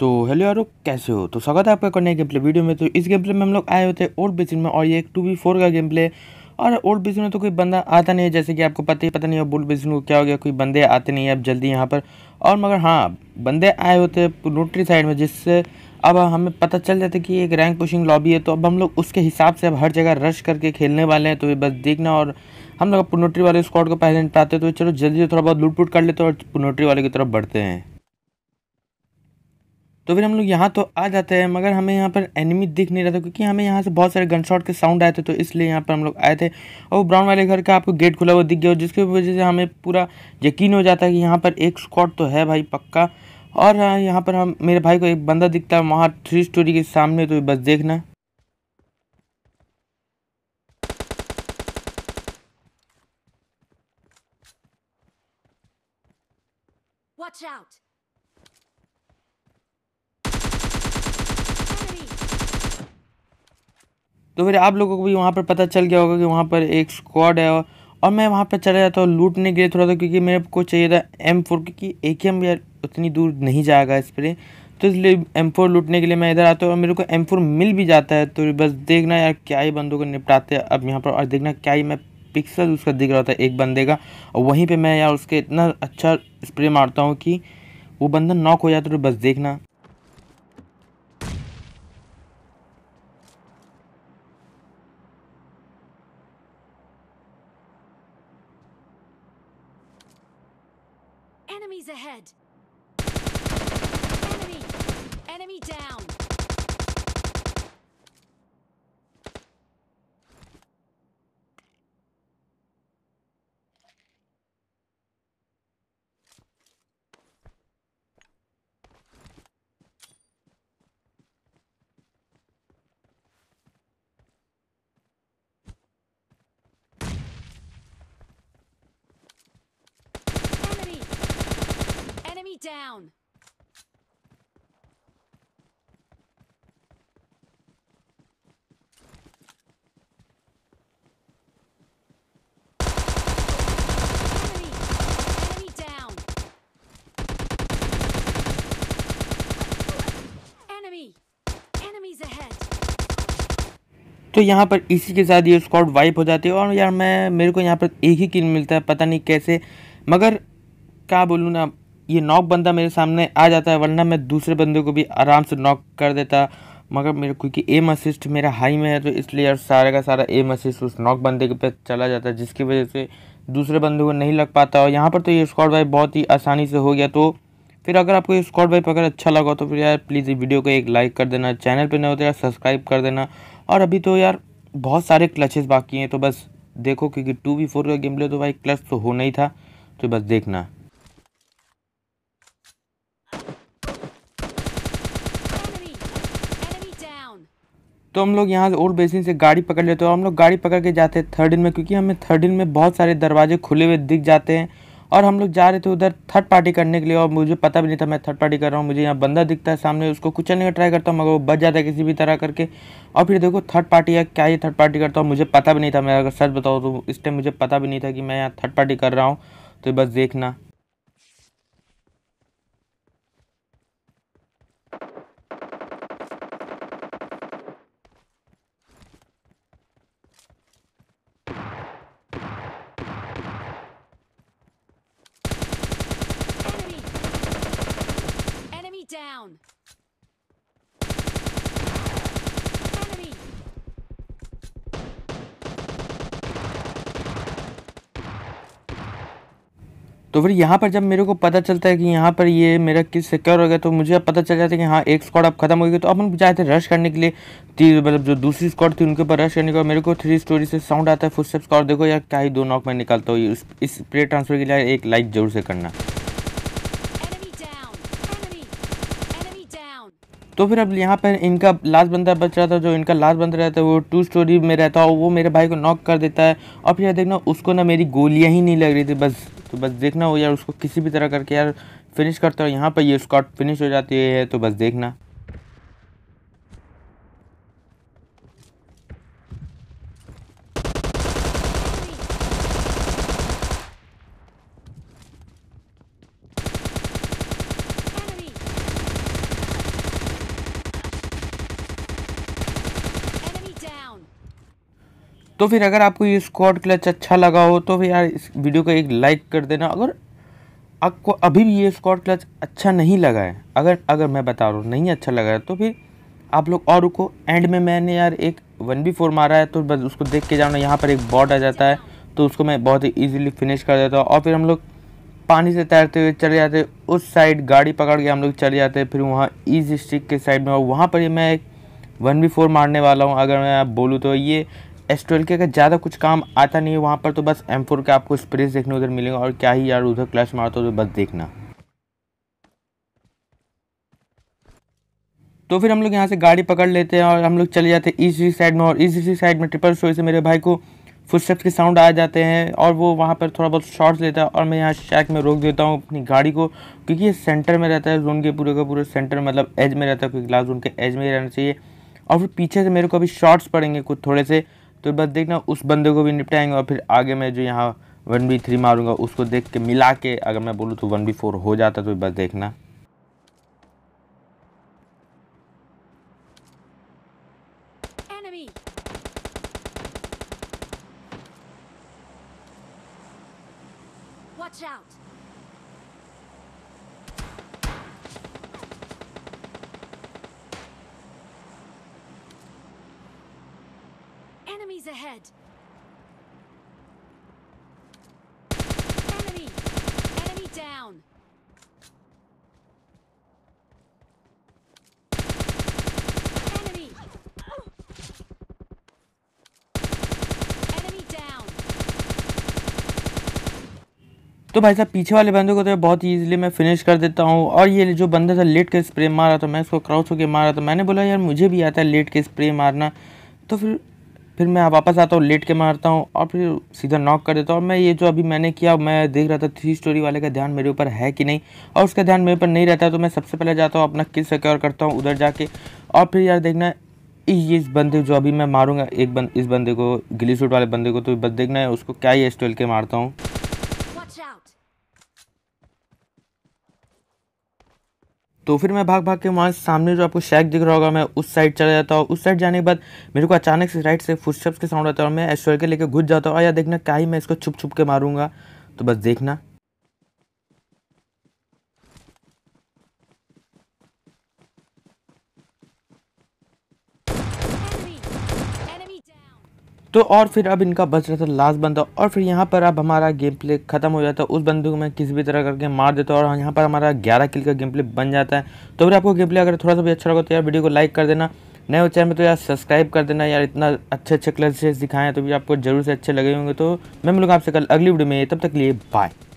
तो हेलो यारो कैसे हो तो स्वागत है आपका करने गेम प्ले वीडियो में तो इस गेम प्ले में हम लोग आए होते हैं ओल्ड बेसिन में और ये एक टू वी फोर का गेम प्ले और ओल्ड बेसिन में तो कोई बंदा आता नहीं है जैसे कि आपको पता ही पता नहीं है ओल्ड बेसिन को क्या हो गया कोई बंदे आते नहीं है अब जल्दी यहाँ पर और मगर हाँ बंदे आए होते हैं नोटरी साइड में जिससे अब हमें पता चल जाता है कि एक रैंक पुशिंग लॉबी है तो अब हम लोग उसके हिसाब से अब हर जगह रश करके खेलने वाले हैं तो बस देखना और हम लोग पुनोट्री वाले स्क्वाड को पहले पाते तो चलो जल्दी थोड़ा बहुत लूट पुट कर लेते हैं और पुनोट्री वाले की तरफ बढ़ते हैं तो फिर हम लोग यहाँ तो आ जाते हैं मगर हमें यहाँ पर एनिमी दिख नहीं रहा था क्योंकि हमें यहाँ से बहुत सारे गन शॉट के साउंड आए थे तो इसलिए यहाँ पर हम लोग आए थे और ब्राउन वाले घर का आपको गेट खुला हुआ दिख गया और जिसकी वजह से हमें पूरा यकीन हो जाता है कि यहाँ पर एक स्कॉट तो है भाई पक्का और हाँ, यहाँ पर हम मेरे भाई को एक बंदा दिखता है वहाँ थ्री स्टोरी के सामने तो बस देखना Watch out! तो फिर आप लोगों को भी वहाँ पर पता चल गया होगा कि वहाँ पर एक स्क्वाड है और मैं वहाँ पर चला जाता हूँ लूटने के लिए थोड़ा सा क्योंकि मेरे को चाहिए था एम फोर क्योंकि ए के एम यार उतनी दूर नहीं जाएगा स्प्रे तो इसलिए एम फोर लूटने के लिए मैं इधर आता हूँ और मेरे को एम फोर मिल भी जाता है तो बस देखना यार क्या ही बंदों को निपटाते हैं अब यहाँ पर और देखना क्या ही मैं पिक्सल उसका दिख रहा था एक बंदे का और वहीं पर मैं यार उसके इतना अच्छा स्प्रे मारता हूँ कि वो बंदा नॉक हो जाता है तो बस देखना Enemies ahead! Enemy! Enemy down! तो यहाँ पर इसी के साथ ये स्कॉट वाइप हो जाती है और यार मैं मेरे को यहाँ पर एक ही किल मिलता है पता नहीं कैसे मगर क्या बोलूँ ना ये नॉक बंदा मेरे सामने आ जाता है वरना मैं दूसरे बंदे को भी आराम से नॉक कर देता मगर मेरे क्योंकि एम असिस्ट मेरा हाई में है तो इसलिए यार सारे का सारा एम असिस्ट उस नॉक बंदे के पे चला जाता है जिसकी वजह से दूसरे बंदे को नहीं लग पाता और यहाँ पर तो ये स्कॉट वाइप बहुत ही आसानी से हो गया तो फिर अगर आपको ये स्कॉट वाइप अगर अच्छा लगा तो फिर यार प्लीज़ इस वीडियो को एक लाइक कर देना चैनल पर नहीं होता यार सब्सक्राइब कर देना और अभी तो यार बहुत सारे क्लचेस बाकी हैं तो बस देखो क्योंकि टू वी फोर का गेम ले तो भाई क्लच तो होना ही था तो बस देखना तो हम लोग यहाँ से ओल्ड बेसिन से गाड़ी पकड़ लेते हैं और हम लोग गाड़ी पकड़ के जाते हैं थर्ड इन में क्योंकि हमें थर्ड इन में बहुत सारे दरवाजे खुले हुए दिख जाते हैं और हम लोग जा रहे थे उधर थर्ड पार्टी करने के लिए और मुझे पता भी नहीं था मैं थर्ड पार्टी कर रहा हूँ मुझे यहाँ बंदा दिखता है सामने उसको कुचलने का ट्राई करता हूँ मगर वो बच जाता है किसी भी तरह करके और फिर देखो थर्ड पार्टी या क्या ये थर्ड पार्टी करता हूँ मुझे पता भी नहीं था मैं अगर सच बताऊँ तो इस टाइम मुझे पता भी नहीं था कि मैं यहाँ थर्ड पार्टी कर रहा हूँ तो बस देखना तो फिर यहाँ पर जब मेरे को पता चलता है कि यहाँ पर ये मेरा किस सिक्योर हो गया तो मुझे अब पता चल जाता है कि हाँ एक स्क्वाड अब खत्म हो गई तो अपन चाहे थे रश करने के लिए मतलब जो दूसरी स्क्वाड थी उनके ऊपर रश करने के बाद मेरे को थ्री स्टोरी से साउंड आता है फुट स्टेप्स और देखो यार क्या ही दो नॉक में निकलता हूँ इस, इस ट्रांसफर के लिए एक लाइक जरूर से करना तो फिर अब यहाँ पर इनका लास्ट बंदा बच रहा था जो इनका लास्ट बंदा रहता है वो टू स्टोरी में रहता है वो मेरे भाई को नॉक कर देता है और फिर यार देखना उसको ना मेरी गोलियाँ ही नहीं लग रही थी बस तो बस देखना हो यार उसको किसी भी तरह करके यार फिनिश करता है यहाँ पर ये स्कॉट फिनिश हो जाती है तो बस देखना तो फिर अगर आपको ये स्क्वाड क्लच अच्छा लगा हो तो फिर यार इस वीडियो को एक लाइक कर देना अगर आपको अभी भी ये स्क्वाड क्लच अच्छा नहीं लगा है अगर अगर मैं बता रहा हूँ नहीं अच्छा लगा है तो फिर आप लोग और रुको एंड में मैंने यार एक वन बी फोर मारा है तो बस उसको देख के जाना यहाँ पर एक बॉट आ जाता है तो उसको मैं बहुत ही ईजिली फिनिश कर देता हूँ और फिर हम लोग पानी से तैरते हुए चले जाते उस साइड गाड़ी पकड़ के हम लोग चले जाते फिर वहाँ ईज स्टिक के साइड में और वहाँ पर ही मैं एक वन बी फोर मारने वाला हूँ अगर मैं आप बोलूँ तो ये एस ट्वेल्व के अगर ज़्यादा कुछ काम आता नहीं है वहाँ पर तो बस एम फोर के आपको स्प्रेस देखने उधर मिलेगा और क्या ही यार उधर क्लच मारता तो बस देखना तो फिर हम लोग यहाँ से गाड़ी पकड़ लेते हैं और हम लोग चले जाते हैं ईस्ट साइड में और ईस्टी साइड में ट्रिपल स्टोरी से मेरे भाई को फुटस्टेप्स के साउंड आ जाते हैं और वो वहाँ पर थोड़ा बहुत शॉर्ट्स लेता है और मैं यहाँ शैक में रोक देता हूँ अपनी गाड़ी को क्योंकि ये सेंटर में रहता है जोन के पूरे का पूरे सेंटर मतलब एज में रहता है क्योंकि लास्ट जोन के एज में ही रहना चाहिए और फिर पीछे से मेरे को अभी शॉर्ट्स पड़ेंगे कुछ थोड़े से तो बस देखना उस बंदे को भी निपटाएंगे और फिर आगे मैं जो यहाँ वन बी थ्री मारूंगा उसको देख के मिला के अगर मैं बोलूँ तो वन बी फोर हो जाता तो बस देखना Watch out! Enemies ahead! Enemy! Enemy down! तो भाई साहब पीछे वाले बंदे को तो बहुत इजीली मैं फिनिश कर देता हूँ और ये जो बंदा था लेट के स्प्रे मारा तो मैं उसको क्राउच होकर मारा तो मैंने बोला यार मुझे भी आता है लेट के स्प्रे मारना तो फिर फिर मैं वापस आता हूँ लेट के मारता हूँ और फिर सीधा नॉक कर देता हूँ और मैं ये जो अभी मैंने किया मैं देख रहा था थ्री स्टोरी वाले का ध्यान मेरे ऊपर है कि नहीं और उसका ध्यान मेरे ऊपर नहीं रहता है तो मैं सबसे पहले जाता हूँ अपना किल सिक्योर करता हूँ उधर जाके और फिर यार देखना ये इस बंदे जो अभी मैं मारूंगा एक बंद इस बंदे को गिली सूट वाले बंदे को तो बस देखना है उसको क्या ही स्टोल के मारता हूँ तो फिर मैं भाग भाग के वहाँ सामने जो आपको शैक दिख रहा होगा मैं उस साइड चला जाता हूँ उस साइड जाने के बाद मेरे को अचानक से राइट से फुटस्टेप्स के साउंड आता है और मैं ऐश्वर्य के लेके घुस जाता हूँ या देखना क्या ही मैं इसको छुप छुप के मारूंगा तो बस देखना तो और फिर अब इनका बच रहा था लास्ट बंदा और फिर यहाँ पर अब हमारा गेम प्ले खत्म हो जाता है उस बंदे को मैं किसी भी तरह करके मार देता हूँ और यहाँ पर हमारा ग्यारह किल का गेम प्ले बन जाता है तो फिर आपको गेम प्ले अगर थोड़ा सा भी अच्छा लगा तो यार वीडियो को लाइक कर देना नए हो चैनल में तो यार सब्सक्राइब कर देना यार इतना अच्छे अच्छे क्लचेस दिखाएं तो भी आपको जरूर से अच्छे लगे होंगे तो मैं मिलूँगा आपसे कल अगली वीडियो में तब तक लिए बाय